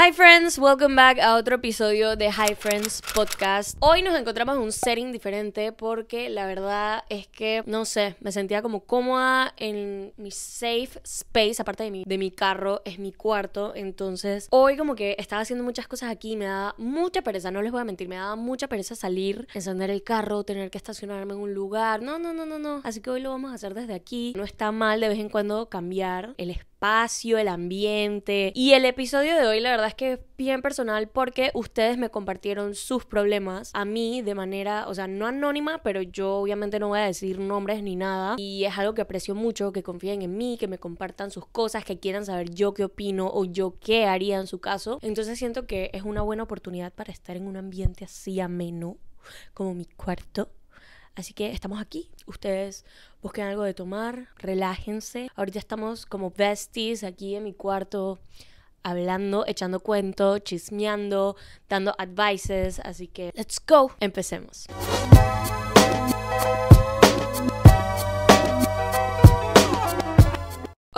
Hi friends, welcome back a otro episodio de Hi Friends Podcast. Hoy nos encontramos en un setting diferente porque la verdad es que, no sé, me sentía como cómoda en mi safe space, aparte de mi, de mi carro, es mi cuarto. Entonces, hoy como que estaba haciendo muchas cosas aquí, me daba mucha pereza, no les voy a mentir, me daba mucha pereza salir, encender el carro, tener que estacionarme en un lugar. No, no, no, no, no. Así que hoy lo vamos a hacer desde aquí. No está mal de vez en cuando cambiar el espacio espacio, el ambiente. Y el episodio de hoy la verdad es que es bien personal porque ustedes me compartieron sus problemas a mí de manera, o sea, no anónima, pero yo obviamente no voy a decir nombres ni nada. Y es algo que aprecio mucho, que confíen en mí, que me compartan sus cosas, que quieran saber yo qué opino o yo qué haría en su caso. Entonces siento que es una buena oportunidad para estar en un ambiente así ameno como mi cuarto Así que estamos aquí. Ustedes busquen algo de tomar, relájense. Ahorita estamos como besties aquí en mi cuarto hablando, echando cuento, chismeando, dando advices, así que let's go, empecemos.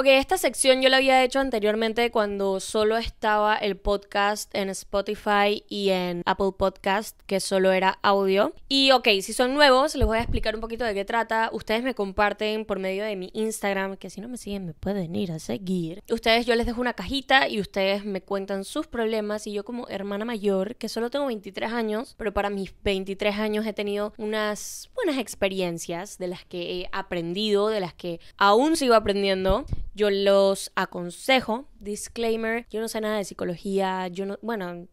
Ok, esta sección yo la había hecho anteriormente cuando solo estaba el podcast en Spotify y en Apple Podcast, que solo era audio. Y ok, si son nuevos, les voy a explicar un poquito de qué trata. Ustedes me comparten por medio de mi Instagram, que si no me siguen me pueden ir a seguir. Ustedes, yo les dejo una cajita y ustedes me cuentan sus problemas y yo como hermana mayor, que solo tengo 23 años, pero para mis 23 años he tenido unas buenas experiencias de las que he aprendido, de las que aún sigo aprendiendo yo los aconsejo, disclaimer, yo no sé nada de psicología, yo no, bueno,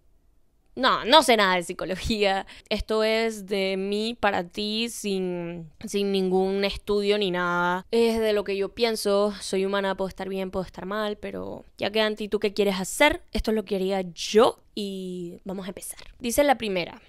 no, no sé nada de psicología. Esto es de mí para ti sin, sin ningún estudio ni nada. Es de lo que yo pienso. Soy humana, puedo estar bien, puedo estar mal, pero ya quedan ti, ¿tú qué quieres hacer? Esto es lo que haría yo y vamos a empezar. Dice la primera.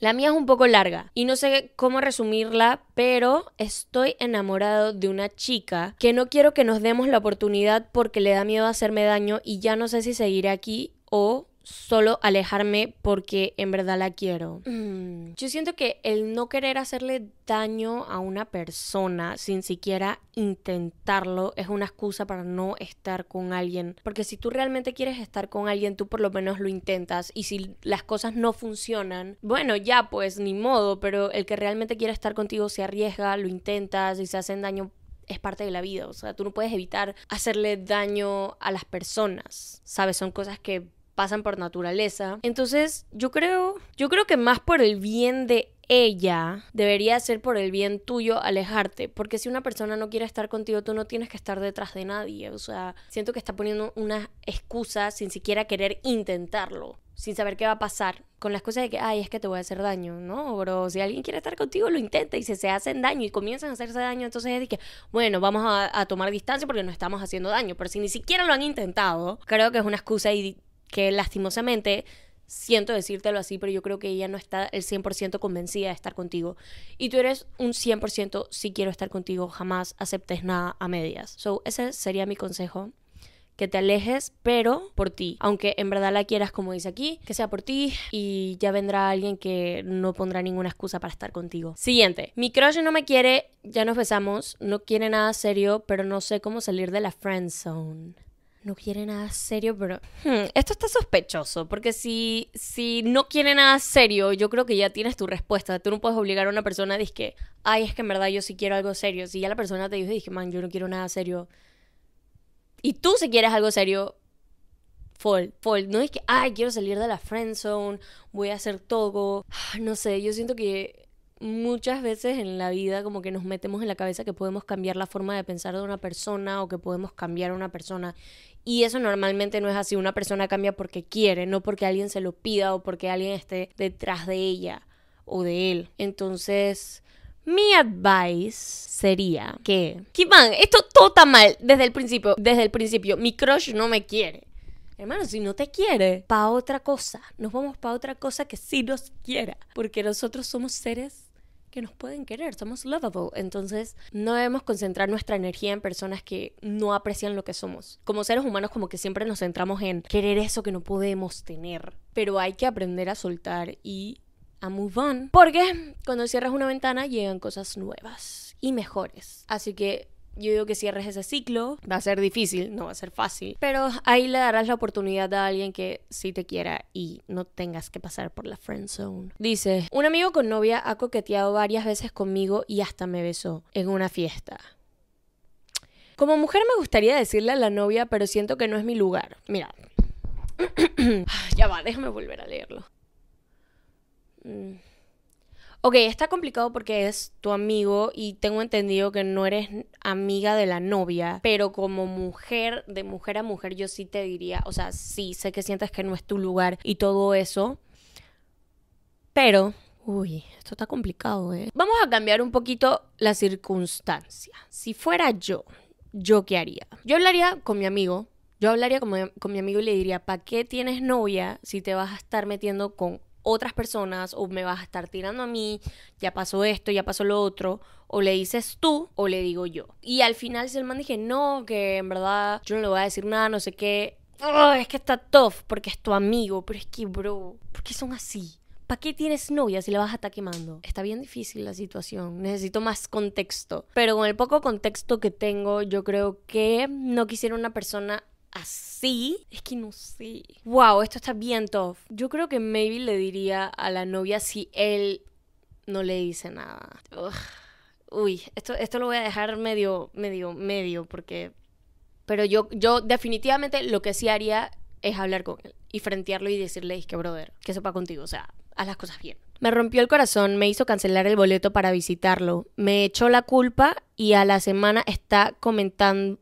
La mía es un poco larga y no sé cómo resumirla, pero estoy enamorado de una chica que no quiero que nos demos la oportunidad porque le da miedo hacerme daño y ya no sé si seguiré aquí o solo alejarme porque en verdad la quiero. Mm. Yo siento que el no querer hacerle daño a una persona sin siquiera intentarlo es una excusa para no estar con alguien. Porque si tú realmente quieres estar con alguien, tú por lo menos lo intentas. Y si las cosas no funcionan, bueno, ya pues ni modo, pero el que realmente quiere estar contigo se arriesga, lo intentas y se hacen daño es parte de la vida, o sea, tú no puedes evitar hacerle daño a las personas, ¿sabes? Son cosas que pasan por naturaleza. Entonces, yo creo, yo creo que más por el bien de ella debería ser por el bien tuyo alejarte, porque si una persona no quiere estar contigo, tú no tienes que estar detrás de nadie, o sea, siento que está poniendo una excusa sin siquiera querer intentarlo, sin saber qué va a pasar, con las cosas de que, ay, es que te voy a hacer daño, ¿no? pero si alguien quiere estar contigo, lo intenta y si se hacen daño y comienzan a hacerse daño, entonces es de que, bueno, vamos a, tomar distancia porque nos estamos haciendo daño, pero si ni siquiera lo han intentado, creo que es una excusa y que lastimosamente, siento decírtelo así, pero yo creo que ella no está el 100% convencida de estar contigo. Y tú eres un 100% si quiero estar contigo, jamás aceptes nada a medias. So, ese sería mi consejo que te alejes, pero por ti. Aunque en verdad la quieras, como dice aquí, que sea por ti y ya vendrá alguien que no pondrá ninguna excusa para estar contigo. Siguiente. Mi crush no me quiere, ya nos besamos, no quiere nada serio, pero no sé cómo salir de la friend zone no quiere nada serio, pero hmm, esto está sospechoso, porque si, si no quiere nada serio, yo creo que ya tienes tu respuesta. Tú no puedes obligar a una persona a que, ay, es que en verdad yo sí quiero algo serio. Si ya la persona te dice, dije, man, yo no quiero nada serio. Y tú si quieres algo serio, full full, No es que, ay, quiero salir de la friend zone, voy a hacer todo. No sé, yo siento que muchas veces en la vida como que nos metemos en la cabeza que podemos cambiar la forma de pensar de una persona o que podemos cambiar a una persona. Y eso normalmente no es así. Una persona cambia porque quiere, no porque alguien se lo pida o porque alguien esté detrás de ella o de él. Entonces, mi advice sería que, Kiman, esto todo está mal desde el principio. Desde el principio, mi crush no me quiere. Hermano, si no te quiere, pa' otra cosa. Nos vamos pa' otra cosa que sí nos quiera. Porque nosotros somos seres que nos pueden querer, somos lovable. Entonces, no debemos concentrar nuestra energía en personas que no aprecian lo que somos. Como seres humanos, como que siempre nos centramos en querer eso que no podemos tener. Pero hay que aprender a soltar y a move on. Porque cuando cierras una ventana llegan cosas nuevas y mejores. Así que yo digo que cierres ese ciclo. Va a ser difícil, no va a ser fácil. Pero ahí le darás la oportunidad a alguien que sí te quiera y no tengas que pasar por la friend zone. Dice, un amigo con novia ha coqueteado varias veces conmigo y hasta me besó en una fiesta. Como mujer me gustaría decirle a la novia, pero siento que no es mi lugar. Mira. Ah, ya va, déjame volver a leerlo. Mm. Ok, está complicado porque es tu amigo y tengo entendido que no eres amiga de la novia, pero como mujer, de mujer a mujer, yo sí te diría, o sea, sí, sé que sientes que no es tu lugar y todo eso, pero... Uy, esto está complicado, ¿eh? Vamos a cambiar un poquito la circunstancia. Si fuera yo, ¿yo qué haría? Yo hablaría con mi amigo, yo hablaría con mi, con mi amigo y le diría, ¿para qué tienes novia si te vas a estar metiendo con otras personas o me vas a estar tirando a mí, ya pasó esto, ya pasó lo otro, o le dices tú o le digo yo. Y al final Selman el man dije, no, que en verdad yo no le voy a decir nada, no sé qué, ¡oh! es que está tough porque es tu amigo, pero es que, bro, ¿por qué son así? ¿Para qué tienes novia si la vas a estar quemando? Está bien difícil la situación, necesito más contexto. Pero con el poco contexto que tengo, yo creo que no quisiera una persona así, es que no sé. Wow, esto está bien tough. Yo creo que maybe le diría a la novia si él no le dice nada. Uy, esto, esto lo voy a dejar medio, medio, medio, porque... Pero yo, yo definitivamente lo que sí haría es hablar con él y frentearlo y decirle, es que brother, que sepa contigo, o sea, haz las cosas bien. Me rompió el corazón, me hizo cancelar el boleto para visitarlo, me echó la culpa y a la semana está comentando,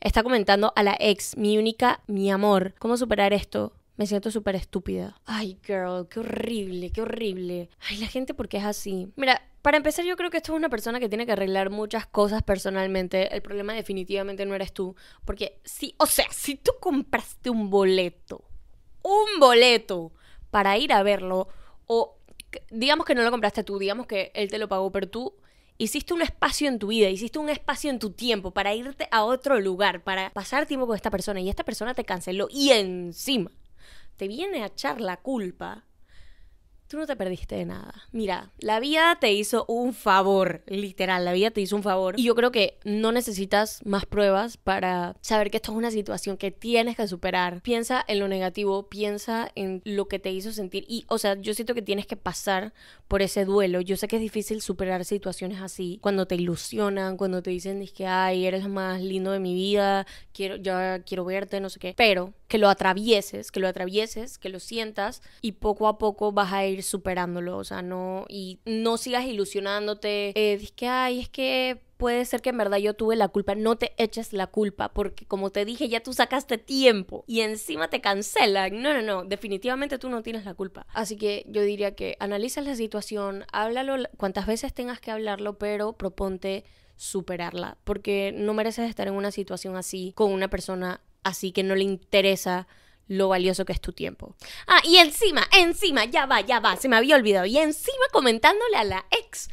Está comentando a la ex, mi única, mi amor. ¿Cómo superar esto? Me siento súper estúpida. Ay, girl, qué horrible, qué horrible. Ay, la gente ¿por qué es así. Mira, para empezar yo creo que esto es una persona que tiene que arreglar muchas cosas personalmente. El problema definitivamente no eres tú. Porque si, o sea, si tú compraste un boleto, un boleto para ir a verlo, o digamos que no lo compraste tú, digamos que él te lo pagó, pero tú hiciste un espacio en tu vida, hiciste un espacio en tu tiempo para irte a otro lugar, para pasar tiempo con esta persona y esta persona te canceló y encima te viene a echar la culpa Tú no te perdiste de nada. Mira, la vida te hizo un favor, literal, la vida te hizo un favor. Y yo creo que no necesitas más pruebas para saber que esto es una situación que tienes que superar. Piensa en lo negativo, piensa en lo que te hizo sentir. Y, o sea, yo siento que tienes que pasar por ese duelo. Yo sé que es difícil superar situaciones así, cuando te ilusionan, cuando te dicen, es que, ay, eres más lindo de mi vida, quiero, ya quiero verte, no sé qué. Pero que lo atravieses, que lo atravieses, que lo sientas y poco a poco vas a ir superándolo, o sea, no, y no sigas ilusionándote, eh, es que, ay, es que puede ser que en verdad yo tuve la culpa, no te eches la culpa, porque como te dije, ya tú sacaste tiempo y encima te cancelan. No, no, no, definitivamente tú no tienes la culpa. Así que yo diría que analiza la situación, háblalo cuantas veces tengas que hablarlo, pero proponte superarla, porque no mereces estar en una situación así con una persona así que no le interesa lo valioso que es tu tiempo. Ah, y encima, encima, ya va, ya va, se me había olvidado. Y encima comentándole a la ex,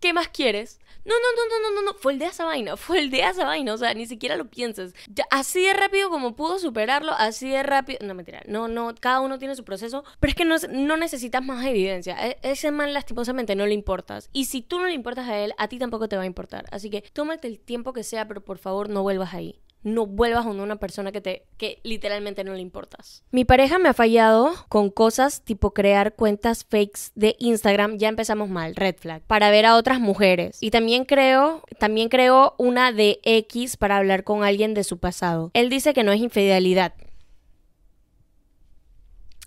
¿qué más quieres? No, no, no, no, no, no, no, de esa vaina, de esa vaina, o sea, ni siquiera lo pienses. así de rápido como pudo superarlo, así de rápido. No, mentira, no, no, cada uno tiene su proceso, pero es que no, no necesitas más evidencia. E, ese man lastimosamente no le importas. Y si tú no le importas a él, a ti tampoco te va a importar. Así que tómate el tiempo que sea, pero por favor no vuelvas ahí no vuelvas a una persona que te que literalmente no le importas. Mi pareja me ha fallado con cosas tipo crear cuentas fakes de Instagram, ya empezamos mal, red flag, para ver a otras mujeres. Y también creo, también creo una de X para hablar con alguien de su pasado. Él dice que no es infidelidad.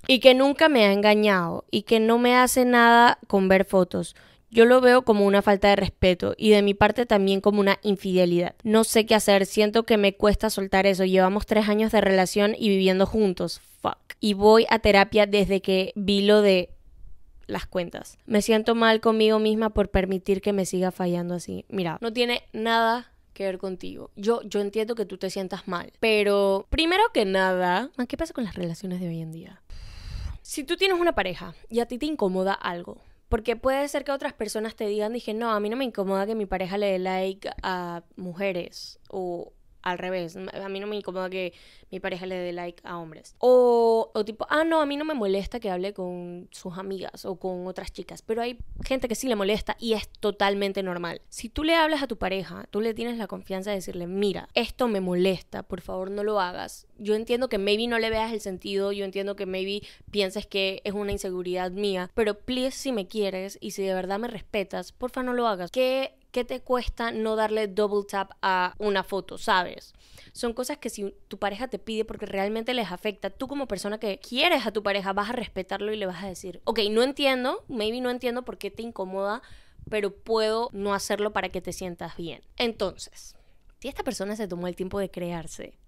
Y que nunca me ha engañado y que no me hace nada con ver fotos. Yo lo veo como una falta de respeto y de mi parte también como una infidelidad. No sé qué hacer, siento que me cuesta soltar eso. Llevamos tres años de relación y viviendo juntos. Fuck. Y voy a terapia desde que vi lo de las cuentas. Me siento mal conmigo misma por permitir que me siga fallando así. Mira, no tiene nada que ver contigo. Yo, yo entiendo que tú te sientas mal, pero primero que nada, ¿qué pasa con las relaciones de hoy en día? Si tú tienes una pareja y a ti te incomoda algo, porque puede ser que otras personas te digan, dije, no, a mí no me incomoda que mi pareja le dé like a mujeres o al revés. A mí no me incomoda que mi pareja le dé like a hombres. O, tipo, ah, no, a mí no me molesta que hable con sus amigas o con otras chicas. Pero hay gente que sí le molesta y es totalmente normal. Si tú le hablas a tu pareja, tú le tienes la confianza de decirle, mira, esto me molesta, por favor no lo hagas. Yo entiendo que maybe no le veas el sentido, yo entiendo que maybe pienses que es una inseguridad mía, pero please si me quieres y si de verdad me respetas, porfa no lo hagas. Que ¿qué te cuesta no darle double tap a una foto, sabes? Son cosas que si tu pareja te pide porque realmente les afecta, tú como persona que quieres a tu pareja vas a respetarlo y le vas a decir, ok, no entiendo, maybe no entiendo por qué te incomoda, pero puedo no hacerlo para que te sientas bien. Entonces, si esta persona se tomó el tiempo de crearse,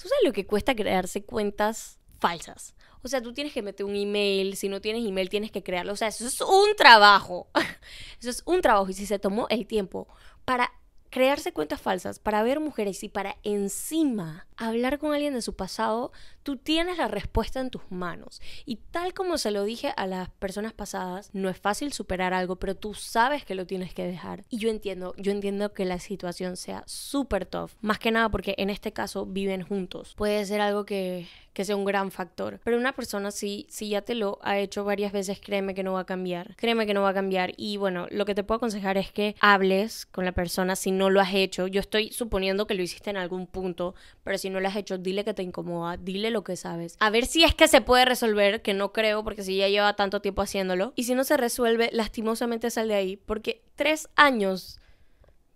¿tú sabes lo que cuesta crearse cuentas falsas? O sea, tú tienes que meter un email, si no tienes email tienes que crearlo. O sea, eso es un trabajo. Eso es un trabajo. Y si se tomó el tiempo para crearse cuentas falsas, para ver mujeres y para encima hablar con alguien de su pasado, tú tienes la respuesta en tus manos. Y tal como se lo dije a las personas pasadas, no es fácil superar algo, pero tú sabes que lo tienes que dejar. Y yo entiendo, yo entiendo que la situación sea súper tough. Más que nada porque en este caso viven juntos. Puede ser algo que, sea un gran factor. Pero una persona, sí, si ya te lo ha hecho varias veces, créeme que no va a cambiar. Créeme que no va a cambiar. Y bueno, lo que te puedo aconsejar es que hables con la persona si no lo has hecho. Yo estoy suponiendo que lo hiciste en algún punto, pero si si no lo has hecho, dile que te incomoda, dile lo que sabes. A ver si es que se puede resolver, que no creo, porque si ya lleva tanto tiempo haciéndolo. Y si no se resuelve, lastimosamente sale de ahí, porque tres años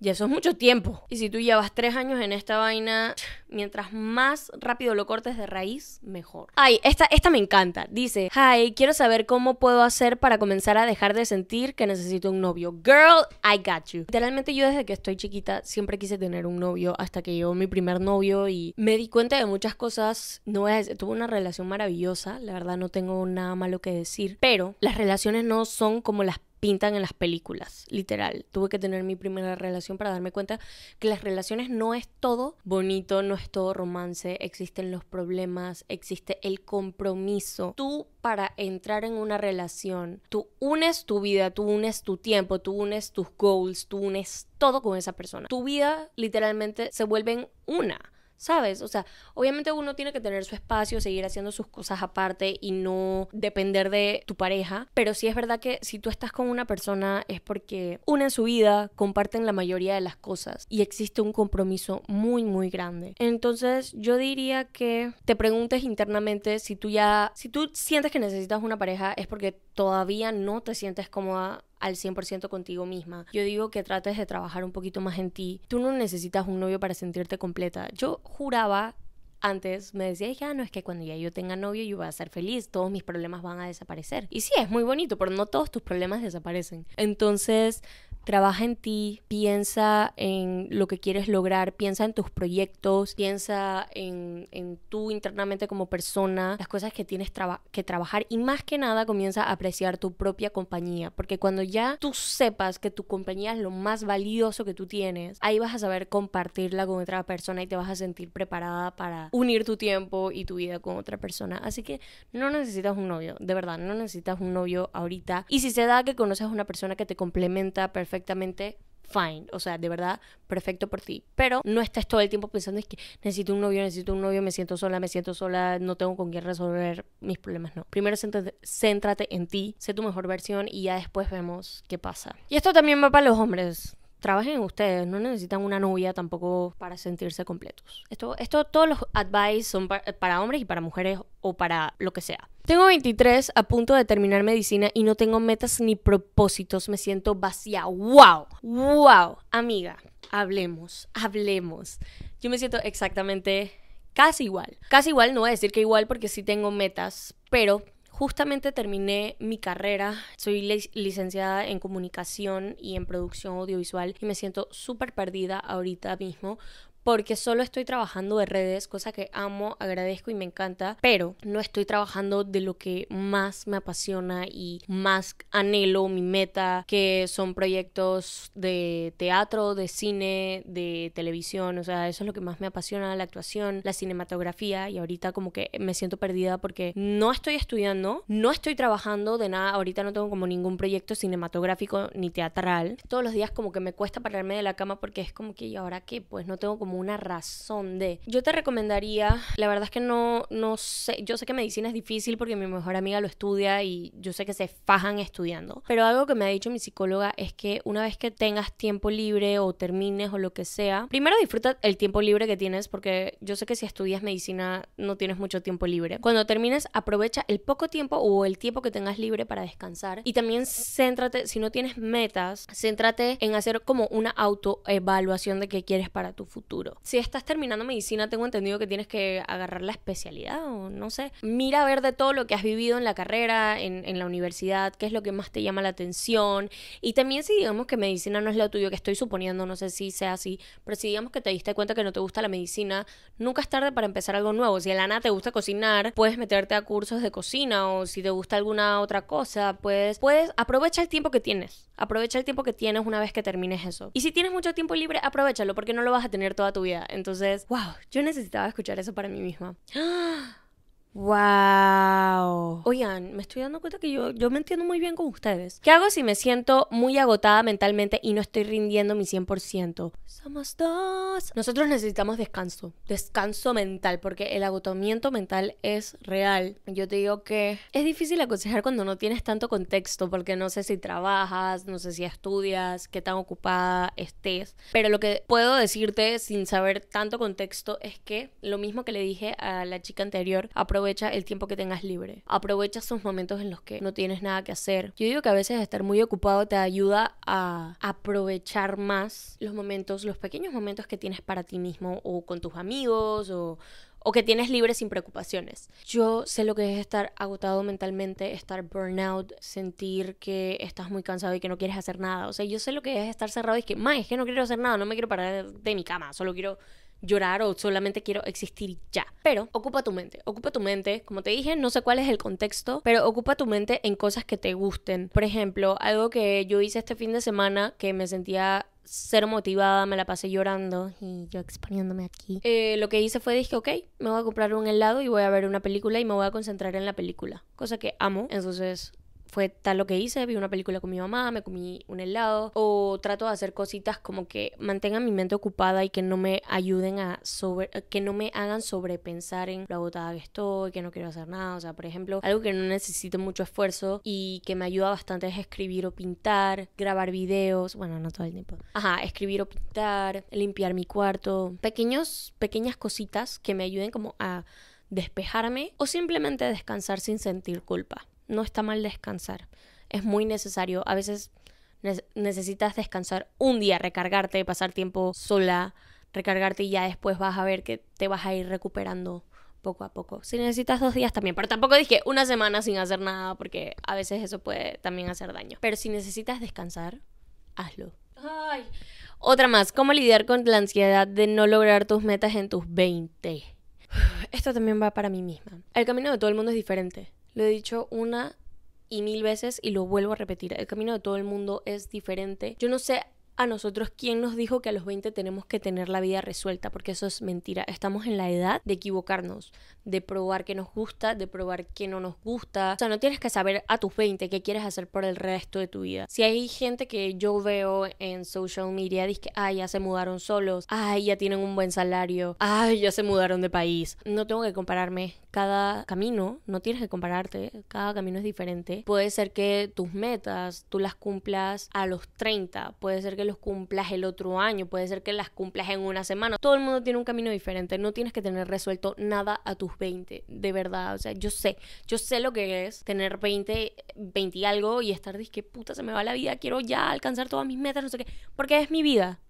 y eso es mucho tiempo. Y si tú llevas tres años en esta vaina, mientras más rápido lo cortes de raíz, mejor. Ay, esta, esta me encanta. Dice, hi, quiero saber cómo puedo hacer para comenzar a dejar de sentir que necesito un novio. Girl, I got you. Literalmente yo desde que estoy chiquita siempre quise tener un novio hasta que llegó mi primer novio y me di cuenta de muchas cosas. No es, tuve una relación maravillosa, la verdad no tengo nada malo que decir, pero las relaciones no son como las pintan en las películas, literal. Tuve que tener mi primera relación para darme cuenta que las relaciones no es todo bonito, no es todo romance, existen los problemas, existe el compromiso. Tú para entrar en una relación, tú unes tu vida, tú unes tu tiempo, tú unes tus goals, tú unes todo con esa persona. Tu vida literalmente se vuelven una ¿sabes? O sea, obviamente uno tiene que tener su espacio, seguir haciendo sus cosas aparte y no depender de tu pareja, pero sí es verdad que si tú estás con una persona es porque una en su vida, comparten la mayoría de las cosas y existe un compromiso muy muy grande. Entonces, yo diría que te preguntes internamente si tú ya si tú sientes que necesitas una pareja es porque todavía no te sientes cómoda al 100% contigo misma. Yo digo que trates de trabajar un poquito más en ti. Tú no necesitas un novio para sentirte completa. Yo juraba antes me decía, Ya no, es que cuando ya yo tenga novio yo voy a ser feliz, todos mis problemas van a desaparecer. Y sí, es muy bonito, pero no todos tus problemas desaparecen. Entonces, Trabaja en ti, piensa en lo que quieres lograr, piensa en tus proyectos, piensa en, en tú internamente como persona, las cosas que tienes que trabajar y más que nada comienza a apreciar tu propia compañía, porque cuando ya tú sepas que tu compañía es lo más valioso que tú tienes, ahí vas a saber compartirla con otra persona y te vas a sentir preparada para unir tu tiempo y tu vida con otra persona. Así que no necesitas un novio, de verdad, no necesitas un novio ahorita. Y si se da que conoces a una persona que te complementa perfectamente, perfectamente fine, o sea, de verdad, perfecto por ti, pero no estés todo el tiempo pensando es que necesito un novio, necesito un novio, me siento sola, me siento sola, no tengo con quién resolver mis problemas, no. Primero céntrate en ti, sé tu mejor versión y ya después vemos qué pasa. Y esto también va para los hombres, trabajen ustedes, no necesitan una novia tampoco para sentirse completos. Esto, esto todos los advice son eh, para hombres y para mujeres o para lo que sea. Tengo 23 a punto de terminar medicina y no tengo metas ni propósitos, me siento vacía. ¡Wow! ¡Wow! Amiga, hablemos, hablemos. Yo me siento exactamente casi igual. Casi igual no voy a decir que igual porque sí tengo metas, pero Justamente terminé mi carrera, soy licenciada en comunicación y en producción audiovisual y me siento súper perdida ahorita mismo porque solo estoy trabajando de redes, cosa que amo, agradezco y me encanta, pero no estoy trabajando de lo que más me apasiona y más anhelo, mi meta, que son proyectos de teatro, de cine, de televisión, o sea, eso es lo que más me apasiona, la actuación, la cinematografía y ahorita como que me siento perdida porque no estoy estudiando, no estoy trabajando de nada, ahorita no tengo como ningún proyecto cinematográfico ni teatral, todos los días como que me cuesta pararme de la cama porque es como que y ahora qué, pues no tengo como una razón de. Yo te recomendaría, la verdad es que no, no sé, yo sé que medicina es difícil porque mi mejor amiga lo estudia y yo sé que se fajan estudiando, pero algo que me ha dicho mi psicóloga es que una vez que tengas tiempo libre o termines o lo que sea, primero disfruta el tiempo libre que tienes porque yo sé que si estudias medicina no tienes mucho tiempo libre. Cuando termines, aprovecha el poco tiempo o el tiempo que tengas libre para descansar y también céntrate, si no tienes metas, céntrate en hacer como una autoevaluación de qué quieres para tu futuro si estás terminando medicina, tengo entendido que tienes que agarrar la especialidad o no sé. Mira a ver de todo lo que has vivido en la carrera, en, la universidad, qué es lo que más te llama la atención. Y también si digamos que medicina no es lo tuyo, que estoy suponiendo, no sé si sea así, pero si digamos que te diste cuenta que no te gusta la medicina, nunca es tarde para empezar algo nuevo. Si a Lana te gusta cocinar, puedes meterte a cursos de cocina o si te gusta alguna otra cosa, pues puedes aprovecha el tiempo que tienes. Aprovecha el tiempo que tienes una vez que termines eso. Y si tienes mucho tiempo libre, aprovechalo porque no lo vas a tener toda tu vida. Entonces, wow, yo necesitaba escuchar eso para mí misma. ¡Ah! Wow. Oigan, me estoy dando cuenta que yo, yo me entiendo muy bien con ustedes. ¿Qué hago si me siento muy agotada mentalmente y no estoy rindiendo mi 100%? Somos dos. Nosotros necesitamos descanso, descanso mental, porque el agotamiento mental es real. Yo te digo que es difícil aconsejar cuando no tienes tanto contexto, porque no sé si trabajas, no sé si estudias, qué tan ocupada estés. Pero lo que puedo decirte sin saber tanto contexto es que lo mismo que le dije a la chica anterior, a aprovecha el tiempo que tengas libre. Aprovecha esos momentos en los que no tienes nada que hacer. Yo digo que a veces estar muy ocupado te ayuda a aprovechar más los momentos, los pequeños momentos que tienes para ti mismo o con tus amigos o que tienes libre sin preocupaciones. Yo sé lo que es estar agotado mentalmente, estar burnout, sentir que estás muy cansado y que no quieres hacer nada. O sea, yo sé lo que es estar cerrado y es que, ma, es que no quiero hacer nada, no me quiero parar de mi cama, solo quiero llorar o solamente quiero existir ya. Pero ocupa tu mente, ocupa tu mente. Como te dije, no sé cuál es el contexto, pero ocupa tu mente en cosas que te gusten. Por ejemplo, algo que yo hice este fin de semana que me sentía ser motivada, me la pasé llorando y yo exponiéndome aquí. Eh, lo que hice fue dije, ok, me voy a comprar un helado y voy a ver una película y me voy a concentrar en la película, cosa que amo. Entonces fue tal lo que hice, vi una película con mi mamá, me comí un helado, o trato de hacer cositas como que mantengan mi mente ocupada y que no me ayuden a sobre, que no me hagan sobrepensar en lo agotada que estoy, que no quiero hacer nada, o sea, por ejemplo, algo que no necesito mucho esfuerzo y que me ayuda bastante es escribir o pintar, grabar videos, bueno, no todo el tiempo. Ajá, escribir o pintar, limpiar mi cuarto, pequeños, pequeñas cositas que me ayuden como a despejarme o simplemente descansar sin sentir culpa no está mal descansar. Es muy necesario. A veces necesitas descansar un día, recargarte, pasar tiempo sola, recargarte y ya después vas a ver que te vas a ir recuperando poco a poco. Si necesitas dos días también, pero tampoco dije una semana sin hacer nada porque a veces eso puede también hacer daño. Pero si necesitas descansar, hazlo. Ay. Otra más, ¿cómo lidiar con la ansiedad de no lograr tus metas en tus 20? Esto también va para mí misma. El camino de todo el mundo es diferente. Lo he dicho una y mil veces y lo vuelvo a repetir. El camino de todo el mundo es diferente. Yo no sé a nosotros quién nos dijo que a los 20 tenemos que tener la vida resuelta, porque eso es mentira. Estamos en la edad de equivocarnos, de probar que nos gusta, de probar que no nos gusta. O sea, no tienes que saber a tus 20 qué quieres hacer por el resto de tu vida. Si hay gente que yo veo en social media, dice que, ay, ya se mudaron solos, ay, ya tienen un buen salario, ay, ya se mudaron de país. No tengo que compararme. Cada camino, no tienes que compararte, cada camino es diferente. Puede ser que tus metas tú las cumplas a los 30, puede ser que los cumplas el otro año, puede ser que las cumplas en una semana. Todo el mundo tiene un camino diferente, no tienes que tener resuelto nada a tus 20, de verdad. O sea, yo sé, yo sé lo que es tener 20, 20 y algo y estar, que puta, se me va la vida, quiero ya alcanzar todas mis metas, no sé qué, porque es mi vida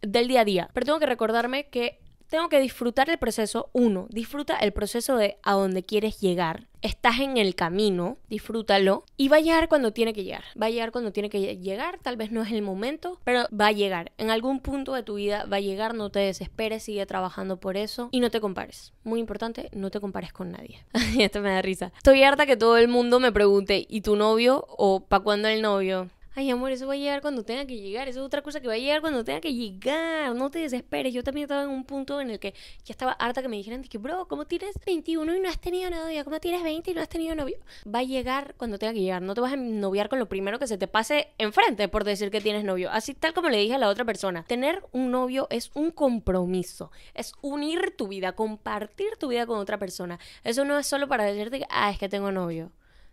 del día a día. Pero tengo que recordarme que tengo que disfrutar el proceso. Uno, disfruta el proceso de a dónde quieres llegar. Estás en el camino, disfrútalo. Y va a llegar cuando tiene que llegar. Va a llegar cuando tiene que llegar. Tal vez no es el momento, pero va a llegar. En algún punto de tu vida va a llegar. No te desesperes, sigue trabajando por eso. Y no te compares. Muy importante, no te compares con nadie. Esto me da risa. Estoy harta que todo el mundo me pregunte, ¿y tu novio? ¿O para cuándo el novio? ay amor, eso va a llegar cuando tenga que llegar, eso es otra cosa que va a llegar cuando tenga que llegar, no te desesperes. Yo también estaba en un punto en el que ya estaba harta que me dijeran que, bro, ¿cómo tienes 21 y no has tenido novio? ¿Cómo tienes 20 y no has tenido novio? Va a llegar cuando tenga que llegar, no te vas a noviar con lo primero que se te pase enfrente por decir que tienes novio. Así tal como le dije a la otra persona, tener un novio es un compromiso, es unir tu vida, compartir tu vida con otra persona. Eso no es solo para decirte ah, es que tengo novio.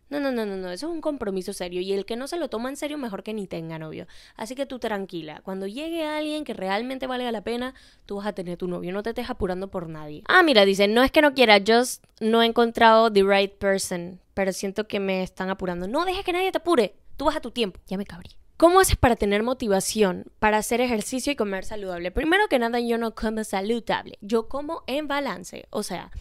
No, no, no, no, no, eso es un compromiso serio y el que no se lo toma en serio mejor que ni tenga novio. Así que tú tranquila, cuando llegue alguien que realmente valga la pena, tú vas a tener tu novio, no te estés apurando por nadie. Ah, mira, dice, no es que no quiera, just no he encontrado the right person, pero siento que me están apurando. No dejes que nadie te apure, tú vas a tu tiempo, ya me cabrí. ¿Cómo haces para tener motivación para hacer ejercicio y comer saludable? Primero que nada, yo no como saludable, yo como en balance, o sea...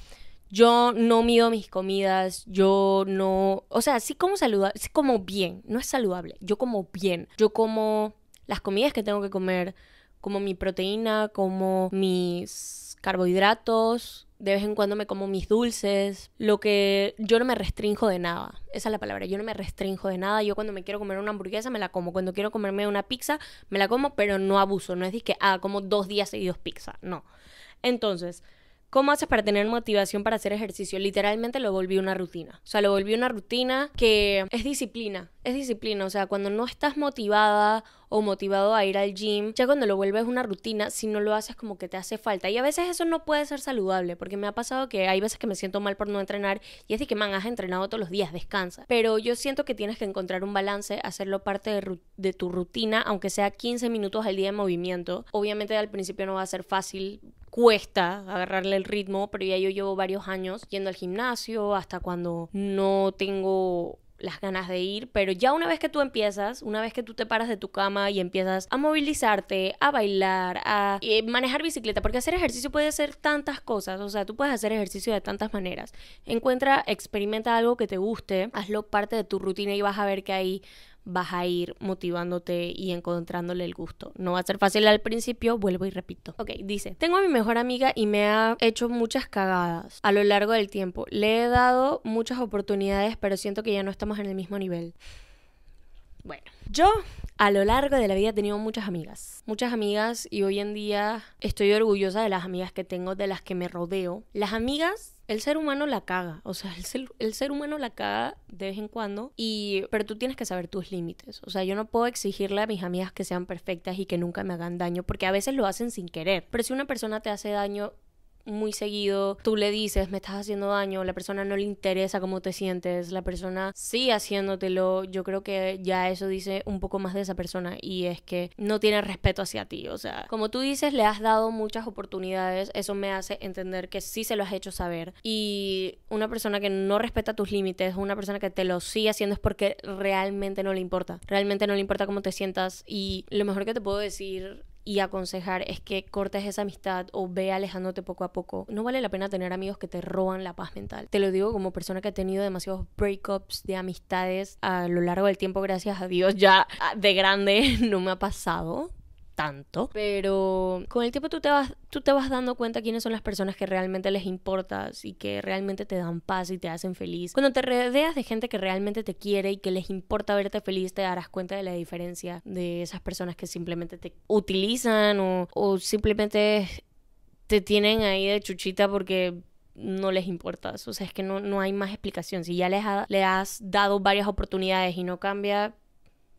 Yo no mido mis comidas, yo no, o sea, sí como saludable, sí como bien, no es saludable, yo como bien, yo como las comidas que tengo que comer, como mi proteína, como mis carbohidratos, de vez en cuando me como mis dulces, lo que yo no me restrinjo de nada, esa es la palabra, yo no me restrinjo de nada, yo cuando me quiero comer una hamburguesa me la como, cuando quiero comerme una pizza me la como, pero no abuso, no es que, ah, como dos días seguidos pizza, no. Entonces, ¿Cómo haces para tener motivación para hacer ejercicio? Literalmente lo volví una rutina. O sea, lo volví una rutina que es disciplina. Es disciplina. O sea, cuando no estás motivada o motivado a ir al gym, ya cuando lo vuelves una rutina, si no lo haces como que te hace falta. Y a veces eso no puede ser saludable, porque me ha pasado que hay veces que me siento mal por no entrenar y es de que, man, has entrenado todos los días, descansa. Pero yo siento que tienes que encontrar un balance, hacerlo parte de, de tu rutina, aunque sea 15 minutos al día de movimiento. Obviamente al principio no va a ser fácil cuesta agarrarle el ritmo, pero ya yo llevo varios años yendo al gimnasio hasta cuando no tengo las ganas de ir, pero ya una vez que tú empiezas, una vez que tú te paras de tu cama y empiezas a movilizarte, a bailar, a eh, manejar bicicleta, porque hacer ejercicio puede ser tantas cosas, o sea, tú puedes hacer ejercicio de tantas maneras. Encuentra, experimenta algo que te guste, hazlo parte de tu rutina y vas a ver que hay vas a ir motivándote y encontrándole el gusto. No va a ser fácil al principio, vuelvo y repito. Ok, dice, tengo a mi mejor amiga y me ha hecho muchas cagadas a lo largo del tiempo. Le he dado muchas oportunidades, pero siento que ya no estamos en el mismo nivel. Bueno, yo a lo largo de la vida he tenido muchas amigas, muchas amigas y hoy en día estoy orgullosa de las amigas que tengo, de las que me rodeo. Las amigas el ser humano la caga, o sea, el ser, el ser, humano la caga de vez en cuando, y, pero tú tienes que saber tus límites, o sea, yo no puedo exigirle a mis amigas que sean perfectas y que nunca me hagan daño, porque a veces lo hacen sin querer, pero si una persona te hace daño, muy seguido, tú le dices, me estás haciendo daño, la persona no le interesa cómo te sientes, la persona sigue haciéndotelo, yo creo que ya eso dice un poco más de esa persona y es que no tiene respeto hacia ti, o sea, como tú dices, le has dado muchas oportunidades, eso me hace entender que sí se lo has hecho saber y una persona que no respeta tus límites, una persona que te lo sigue haciendo es porque realmente no le importa, realmente no le importa cómo te sientas y lo mejor que te puedo decir y aconsejar es que cortes esa amistad o ve alejándote poco a poco. No vale la pena tener amigos que te roban la paz mental. Te lo digo como persona que ha tenido demasiados breakups de amistades a lo largo del tiempo, gracias a Dios, ya ah, de grande no me ha pasado tanto, pero con el tiempo tú te vas, tú te vas dando cuenta quiénes son las personas que realmente les importas y que realmente te dan paz y te hacen feliz. Cuando te rodeas de gente que realmente te quiere y que les importa verte feliz, te darás cuenta de la diferencia de esas personas que simplemente te utilizan o, simplemente te tienen ahí de chuchita porque no les importas. O sea, es que no, hay más explicación. Si ya les, le has dado varias oportunidades y no cambia,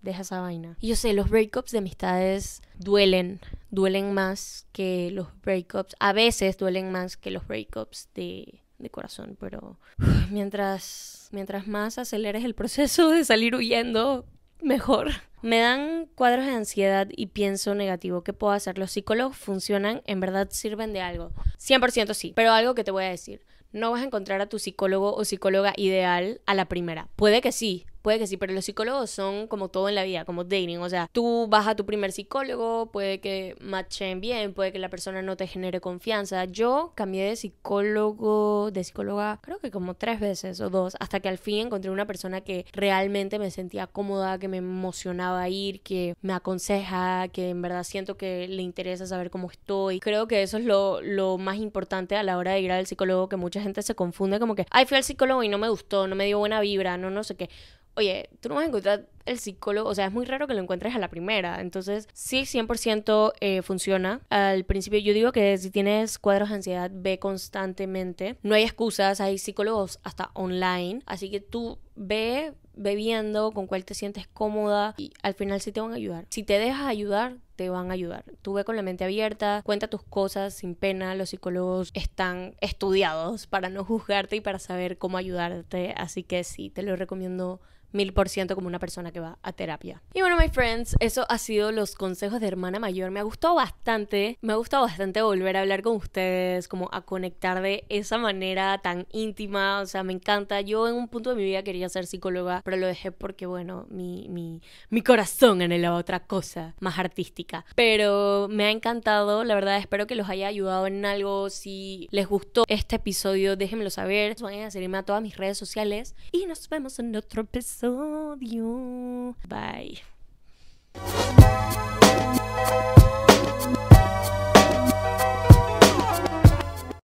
deja esa vaina. yo sé, los breakups de amistades duelen, duelen más que los breakups, a veces duelen más que los breakups de, corazón, pero mientras, mientras más aceleres el proceso de salir huyendo, mejor. Me dan cuadros de ansiedad y pienso negativo. ¿Qué puedo hacer? ¿Los psicólogos funcionan? ¿En verdad sirven de algo? 100% sí, pero algo que te voy a decir. No vas a encontrar a tu psicólogo o psicóloga ideal a la primera. Puede que sí, Puede que sí, pero los psicólogos son como todo en la vida, como dating. O sea, tú vas a tu primer psicólogo, puede que matchen bien, puede que la persona no te genere confianza. Yo cambié de psicólogo, de psicóloga, creo que como tres veces o dos, hasta que al fin encontré una persona que realmente me sentía cómoda, que me emocionaba ir, que me aconseja, que en verdad siento que le interesa saber cómo estoy. Creo que eso es lo, más importante a la hora de ir al psicólogo, que mucha gente se confunde como que, ay, fui al psicólogo y no me gustó, no me dio buena vibra, no, no sé qué oye, tú no vas a encontrar el psicólogo, o sea, es muy raro que lo encuentres a la primera, entonces sí, 100% eh, funciona. Al principio yo digo que si tienes cuadros de ansiedad, ve constantemente, no hay excusas, hay psicólogos hasta online, así que tú ve bebiendo, con cuál te sientes cómoda y al final sí te van a ayudar. Si te dejas ayudar, te van a ayudar. Tú ve con la mente abierta, cuenta tus cosas sin pena. Los psicólogos están estudiados para no juzgarte y para saber cómo ayudarte. Así que sí, te lo recomiendo mil por ciento como una persona que va a terapia. Y bueno, my friends, eso ha sido los consejos de hermana mayor. Me ha gustado bastante, me ha gustado bastante volver a hablar con ustedes, como a conectar de esa manera tan íntima, o sea, me encanta. Yo en un punto de mi vida quería ser psicóloga, pero lo dejé porque, bueno, mi, mi, mi corazón anhelaba otra cosa más artística. Pero me ha encantado, la verdad, espero que los haya ayudado en algo. Si les gustó este episodio, déjenmelo saber. Vayan a seguirme a todas mis redes sociales y nos vemos en otro episodio. episodio. Bye.